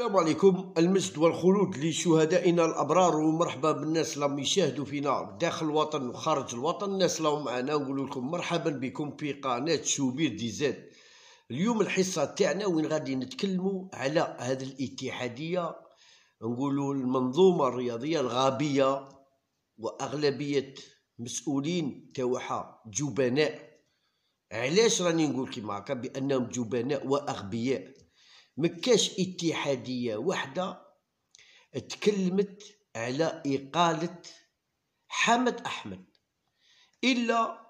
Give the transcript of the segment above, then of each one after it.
السلام عليكم المجد والخلود لشهدائنا الابرار ومرحبا بالناس اللي يشاهدوا فينا داخل الوطن وخارج الوطن الناس اللي معنا نقول لكم مرحبا بكم في قناه شوبير دي زاد اليوم الحصه تاعنا وين غادي نتكلموا على هذه الاتحاديه نقولوا المنظومه الرياضيه الغابيه واغلبيه مسؤولين تاعها جبناء علاش راني نقول كيما هكا بانهم جبناء واغبياء مكاش اتحادية وحدة تكلمت على إقالة حمد أحمد إلا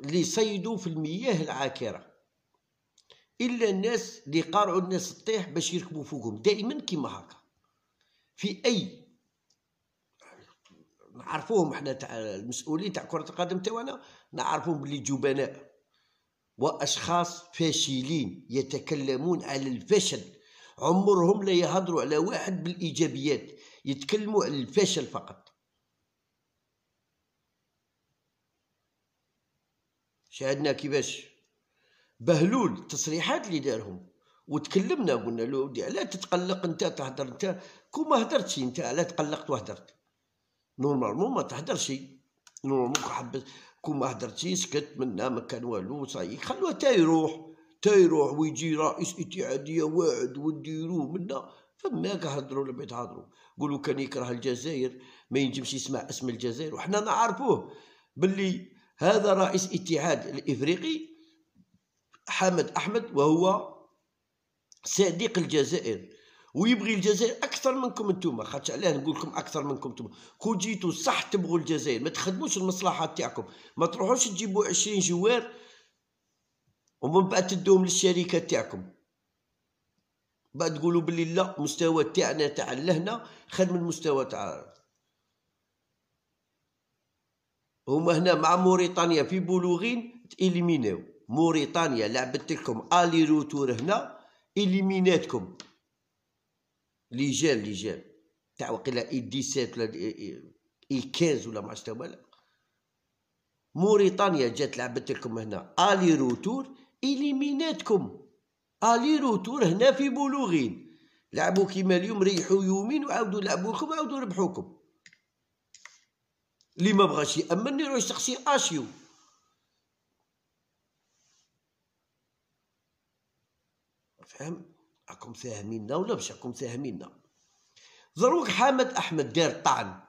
اللي صيدوا في المياه العاكرة إلا الناس اللي قارعوا الناس الطيح باش يركبوا فوقهم دائما كيما هكا في أي نعرفوهم حنا تاع المسؤولين تاع كرة القدم تاعنا نعرفوهم بلي جبناء وأشخاص فاشلين يتكلمون على الفشل عمرهم لا يهضروا على واحد بالإيجابيات يتكلموا على الفشل فقط شاهدنا كيفاش بهلول التصريحات اللي دارهم وتكلمنا قلنا له ودي لا تتقلق انت تهدر انت كون ما هدرتش انت لا تقلقت وهدرت نورمالمون ما تهدرش نورمالمون كون حبيت كون ما هدرتي سكت منا ما كان والو صاي خلوه تا يروح تا يروح ويجي رئيس اتحاديه واعد ونديروه منا فماك ولا ما يتهضروا قولوا كان يكره الجزائر ما ينجمش يسمع اسم الجزائر وحنا نعرفوه باللي هذا رئيس اتحاد الافريقي حامد احمد وهو صديق الجزائر ويبغي الجزائر اكثر منكم انتم خاطش علاه نقول لكم اكثر منكم انتم كون جيتوا صح تبغوا الجزائر ما تخدموش المصلحه تاعكم ما تروحوش تجيبوا 20 جوار ومن بعد تدوهم للشركه تاعكم بعد تقولوا بلي لا مستوى تاعنا تاع لهنا خدم المستوى تاع هما هنا مع موريتانيا في بولوغين تيليميناو موريتانيا لعبت لكم الي روتور هنا إليميناتكم لي جال لي جال تاع وقيلا اي 17 ولا اي 15 ولا ما عرفتش ولا موريتانيا جات لعبت لكم هنا الي روتور اليميناتكم الي روتور هنا في بولوغين لعبوا كيما اليوم ريحوا يومين وعاودوا لعبوا لكم وعاودوا ربحوكم اللي ما بغاش يامن يروح يسقسي شي اشيو فهمت راكم ساهميننا ولا مش راكم ساهميننا ضروك حامد احمد دار طعن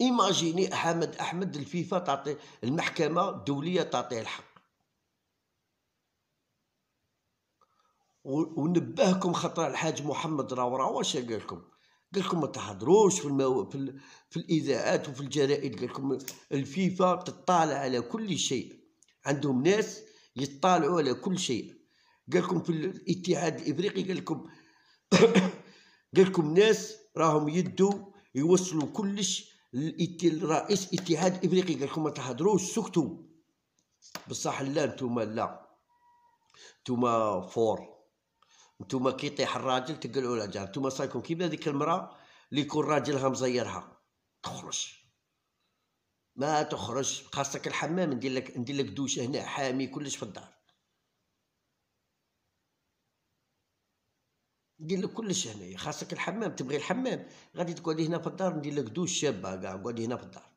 ايماجيني حامد احمد الفيفا تعطي المحكمه الدوليه تعطيه الحق ونبهكم خطر الحاج محمد راورا واش قال لكم قال لكم ما تحضروش في, المو... في, ال... في الاذاعات وفي الجرائد قال لكم الفيفا تطالع على كل شيء عندهم ناس يطالعوا على كل شيء قال لكم في الاتحاد الافريقي قال لكم قال لكم ناس راهم يدوا يوصلوا كلش للرئيس الاتحاد الافريقي قال لكم ما تهضروش سكتوا بصح لا نتوما لا نتوما فور نتوما كي يطيح الراجل تقلعوا جار نتوما صايكم كيما هذيك المراه اللي يكون راجلها مزيرها تخرج ما تخرج خاصك الحمام ندير لك ندير لك دوشه هنا حامي كلش في الدار ندير لك كلش هنايا خاصك الحمام تبغي الحمام غادي تقعدي هنا في الدار ندير لك دوش شابه كاع قعدي هنا في الدار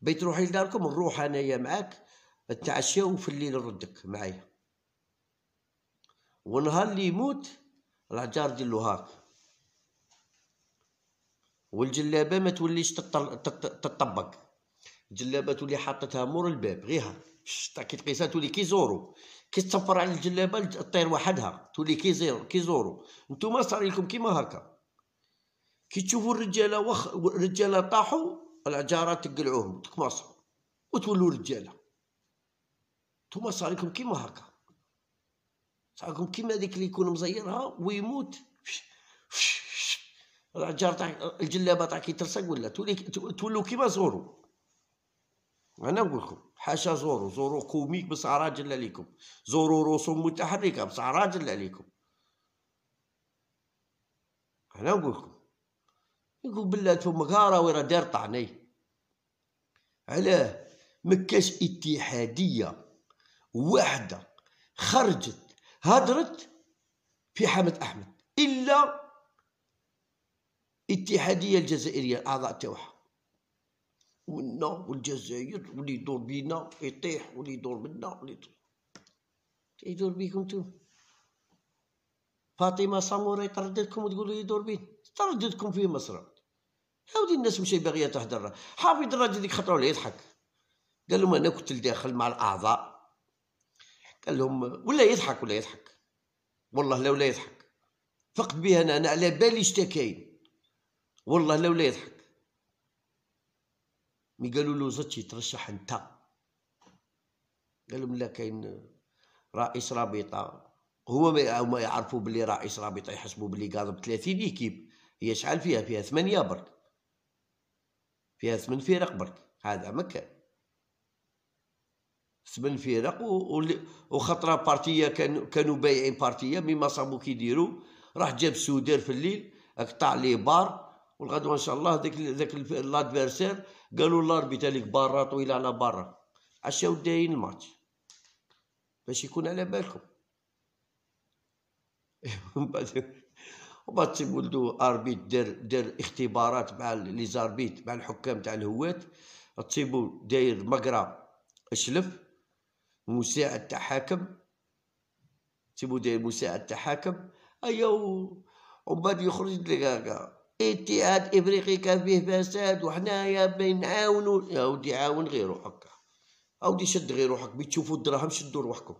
بيت تروحي لداركم نروح انايا معاك نتعشاو في الليل نردك معايا ونهار اللي يموت راه جار دير هاك والجلابه ما توليش تطبق الجلابه تولي حاطتها مور الباب غيها كي تقيسها تولي كي زورو كي تصفر على الجلابه تطير وحدها تولي كي زيرو كي زورو نتوما صار لكم كيما هكا كي تشوفوا الرجاله وخ الرجاله طاحوا العجارات تقلعوهم تكماصوا وتولوا رجاله نتوما صار لكم كيما هكا صار لكم كيما هذيك اللي يكون مزيرها ويموت فش فش العجار تاع الجلابه كي ترسق ولا تولي تولوا كيما زورو انا نقول لكم حاشا زورو زورو كوميك بصح راجل عليكم زورو رسوم متحركه بصح راجل عليكم انا نقول لكم يقول بالله تو مغاره ورا دار طعني علاه مكاش اتحاديه واحده خرجت هدرت في حمد احمد الا الاتحاديه الجزائريه اعضاء تاعها ونا والجزائر واللي يدور بينا يطيح واللي يدور منا واللي يدور بيكم تو فاطمه ساموراي ترددكم وتقولوا يدور بين ترددكم في مصر هاودي الناس مشي باغيه تهدر حافظ الراجل ديك خطره ولا يضحك قال لهم انا كنت لداخل مع الاعضاء قال لهم ولا يضحك ولا يضحك والله ولا يضحك فقد بها انا, أنا على بالي شتا كاين والله لولا يضحك مي قالوا له زتشي ترشح انت قال لهم لا كاين رئيس رابطه هو ما يعرفوا بلي رئيس رابطه يحسبوا بلي قاضب 30 ايكيب هي شحال فيها فيها ثمانيه برك فيها ثمن فرق برك هذا ما كان ثمن فرق و... وخطره بارتيه كان... كانوا بايعين بارتيه ما صابوا كيديروا راح جاب سودير في الليل قطع لي بار والغدوه ان شاء الله ذاك ذاك لادفيرسير قالوا لاربي تاليك برا طويله على برا عشاو داين الماتش باش يكون على بالكم ومن بعد وبعد تسيب ولدو اربيت دار دار اختبارات مع لي زاربيت مع الحكام تاع الهوات تصيبو داير مقرا شلف مساعد تاع حاكم تصيبو داير مساعد تاع حاكم ايا ومن بعد يخرج لك اتحاد افريقي كان فيه فساد وحنايا بنعاونوا يا ودي عاون غير روحك اودي شد غير روحك بي تشوفو الدراهم شدوا روحكم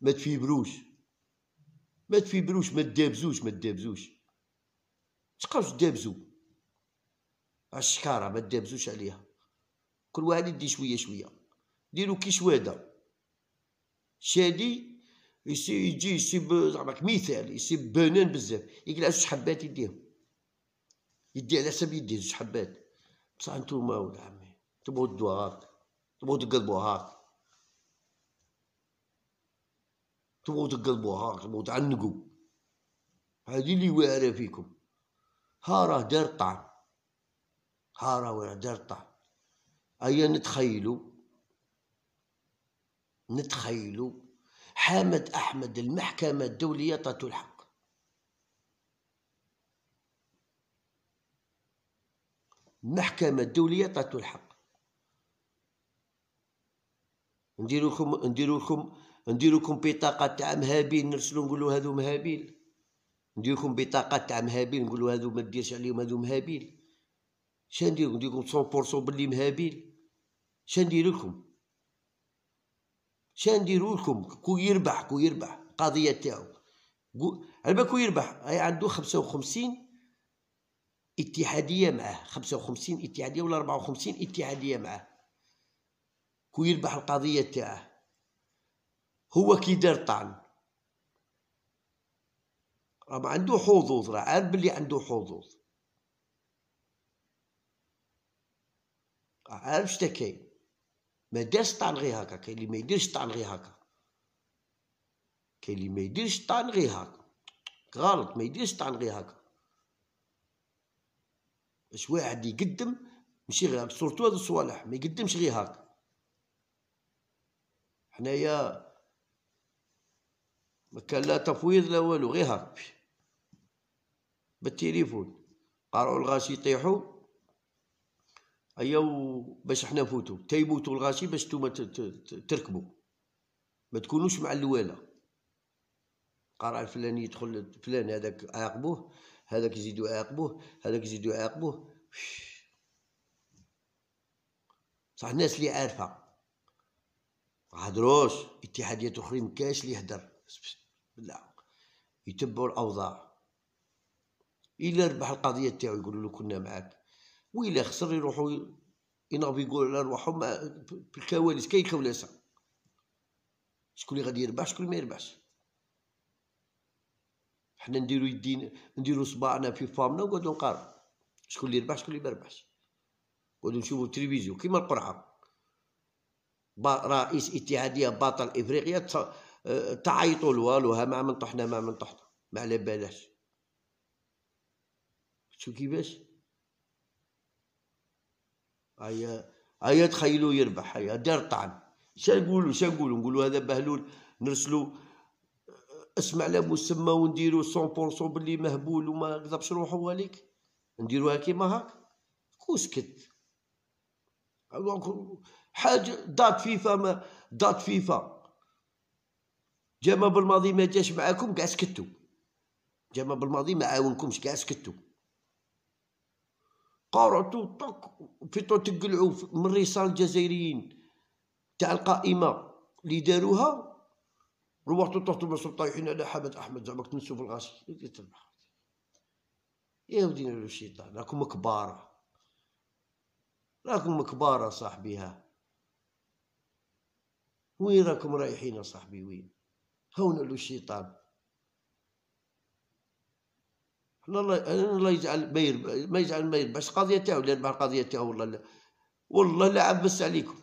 ما تفيبروش ما تفيبروش ما تدابزوش ما تدابزوش تبقاوش تدابزو الشكاره ما تدابزوش عليها كل واحد يدي شويه شويه ديروا كي شواده شادي يجي يسيب زعما مثال يسيب بنان بزاف يقلع شحبات يديهم يدي على حساب يدي زوج حبات بصح نتوما ولد عمي تبغو تدو هاك تبغو تقلبو هاك تبغو تقلبو هاك تبغو تعنقو هادي لي واعره فيكم ها راه دار طعم ها راه دار طعم ايا نتخيلو نتخيلو حامد احمد المحكمه الدوليه عطاتو الحق المحكمة الدولية عطاتو الحق نديرو لكم نديرو لكم نديرو لكم بطاقة تاع مهابيل نرسلو نقولو هادو مهابيل ندير لكم بطاقة تاع مهابيل نقولو هادو ما ديرش عليهم هادو مهابيل شندير ندير لكم 100% بلي مهابيل شندير لكم شندير لكم كو يربح كو يربح القضية تاعو على بالك كو يربح هاي عنده خمسة وخمسين اتحاديه معاه 55 اتحاديه ولا 54 اتحاديه معاه يربح القضيه تاعه هو كي دار طعن راه عنده حظوظ راه عارف بلي عنده حظوظ عارف شتا كاين ما دارش طعن غير هكا كاين اللي ما يديرش طعن غير هكا كاين اللي ما يديرش طعن غير هكا غلط ما يديرش طعن غير هكا باش واحد يقدم ماشي غير سورتو هاد الصوالح ما يقدمش غير هاك حنايا ما كان لا تفويض لا والو غير هاك بالتليفون قرعوا الغاشي يطيحوا ايو باش حنا نفوتو تا يموتو الغاشي باش نتوما تركبوا ما تكونوش مع اللواله قرع الفلاني يدخل فلان هذاك عاقبوه هذاك يزيدو يعاقبوه هذاك يزيدو يعاقبوه صح الناس اللي عارفه ما هدروش اتحاديات اخرين مكاش اللي يهدر لا يتبعوا الاوضاع الا ربح القضيه تاعو يقولوا له كنا معاك والا خسر يروحوا ينغبي يقول على روحهم الكواليس كاين كولاسه شكون اللي غادي يربح شكون ما يربحش حنا نديرو يدينا نديرو صباعنا في فامنا ونقعدو نقارو شكون اللي ربح شكون اللي مربحش نقعدو نشوفو التلفزيون كيما القرعه رئيس اتحاديه بطل افريقيا آه، تعيطوا لوالو ها ما من طحنا ما من طحنا ما على بالاش شو كيفاش هيا هيا تخيلوا يربح هيا دار طعن شنقولو شنقولو نقولو نقولوا هذا بهلول نرسلوا اسمع على مسمى ونديرو 100% باللي مهبول وما نقدرش نروحو عليك نديروها كيما هاك وسكت حاجه دات فيفا ما دات فيفا جاما بالماضي ما جاش معاكم كاع سكتو جاما بالماضي ما عاونكمش كاع سكتو قرعتو طق فيتو تقلعو من الرسال الجزائريين تاع القائمة اللي داروها روحتو وطرت باش طايحين على حمد احمد زعما كنت نشوف الغاش يا ودينا الشيطان راكم كبار راكم كبار صاحبي ها وين راكم رايحين صاحبي وين هون لو الشيطان حنا الله الله يجعل ما ما يجعل ما باش قضيه تاعو اللي القضيه تاعو والله والله لا عبس عليكم